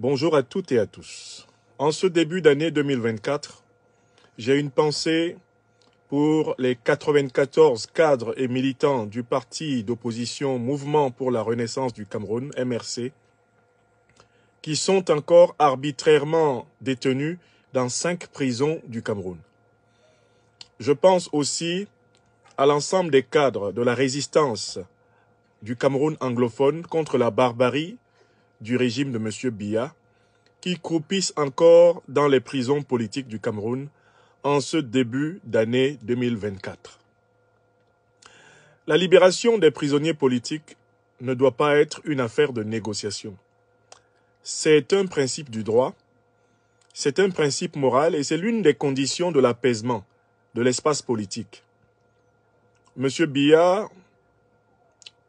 Bonjour à toutes et à tous. En ce début d'année 2024, j'ai une pensée pour les 94 cadres et militants du parti d'opposition Mouvement pour la Renaissance du Cameroun, MRC, qui sont encore arbitrairement détenus dans cinq prisons du Cameroun. Je pense aussi à l'ensemble des cadres de la résistance du Cameroun anglophone contre la barbarie du régime de M. Biya, qui croupissent encore dans les prisons politiques du Cameroun en ce début d'année 2024. La libération des prisonniers politiques ne doit pas être une affaire de négociation. C'est un principe du droit, c'est un principe moral et c'est l'une des conditions de l'apaisement de l'espace politique. Monsieur Biya,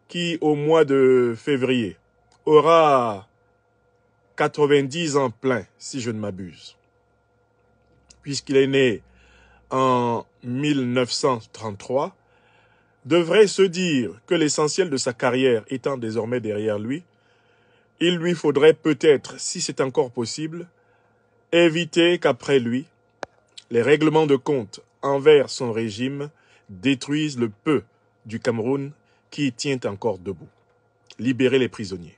qui au mois de février aura 90 ans plein, si je ne m'abuse, puisqu'il est né en 1933, devrait se dire que l'essentiel de sa carrière étant désormais derrière lui, il lui faudrait peut-être, si c'est encore possible, éviter qu'après lui, les règlements de compte envers son régime détruisent le peu du Cameroun qui tient encore debout. Libérer les prisonniers.